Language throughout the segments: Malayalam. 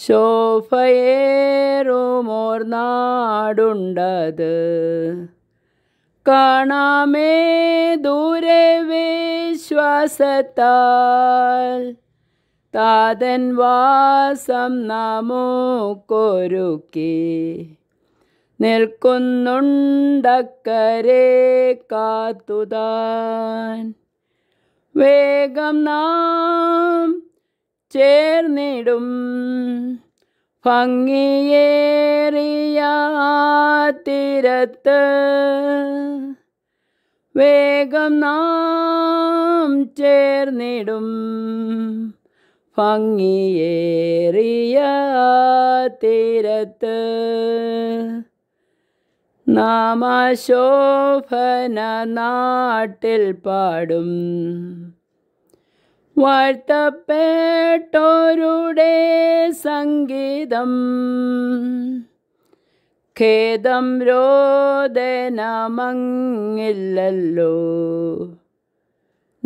ശോഭയേറുമോർനാടുണ്ടത് കാണാമേ ദൂരെ വിശ്വാസത്താൽ താതൻ വാസം നമുക്കൊരുക്കി നിൽക്കുന്നുണ്ടക്കരെ കാത്തുതാൻ വേഗം നാം ചേർന്നിടും ഭംഗിയേറിയാത്തിരത്ത് വേഗം നാം ചേർന്നിടും ഭംഗിയേറിയ തീരത്ത് നാമശോഭന നാട്ടിൽ പാടും വാഴ്ത്തപ്പെട്ടോരുടെ സംഗീതം ഖേദം രോദനമങ്ങില്ലല്ലോ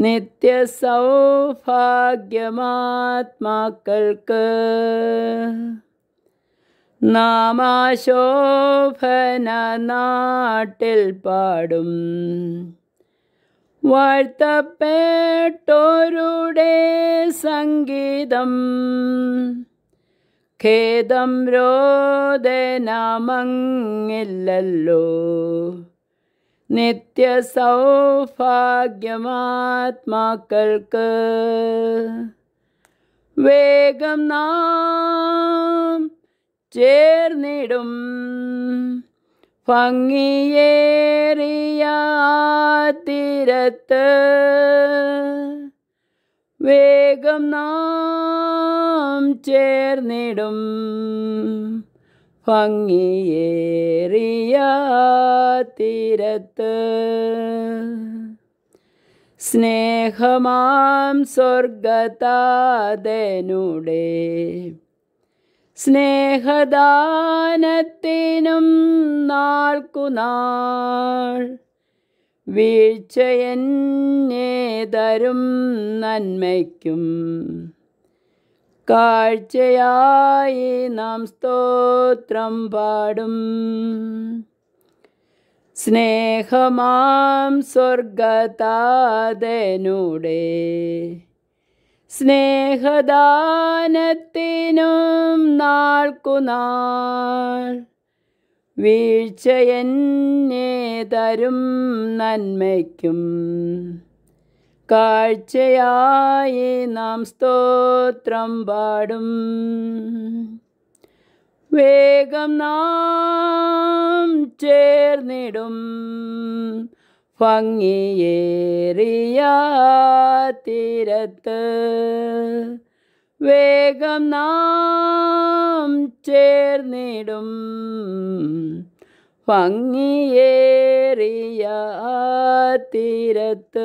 നിത്യസൗഭാഗ്യമാത്മാക്കൾക്ക് നാമാശോഭന നാട്ടിൽ പാടും വാഴ്ത്തപ്പെട്ടോരുടെ സംഗീതം ഖേദം രോദനമങ്ങില്ലല്ലോ നിത്യ സൗഭാഗ്യമാത്മാക്കൾക്ക് വേഗം നാം ചേർന്നിടും ഭംഗിയേറിയാതിരത്ത് വേഗം നാം ചേർന്നിടും ഭംഗിയേറിയാതിരത്ത് സ്നേഹമാം സ്വർഗതാതനുടേ സ്നേഹദാനത്തിനും നാൾക്കുനാൾ വീഴ്ചയെന്നേ നന്മയ്ക്കും കാഴ്ചയായി നാം സ്തോത്രം പാടും സ്നേഹമാം സ്വർഗതാതനുടേ സ്നേഹദാനത്തിനും നാൾക്കുനാൾ വീഴ്ചയെന്നെ തരും നന്മയ്ക്കും കാഴ്ചയായി നാം സ്തോത്രം പാടും വേഗം നാം ചേർന്നിടും ഭംഗിയേറിയ തീരത്ത് വേഗം നാം ചേർന്നിടും ഭംഗിയേറിയ തീരത്ത്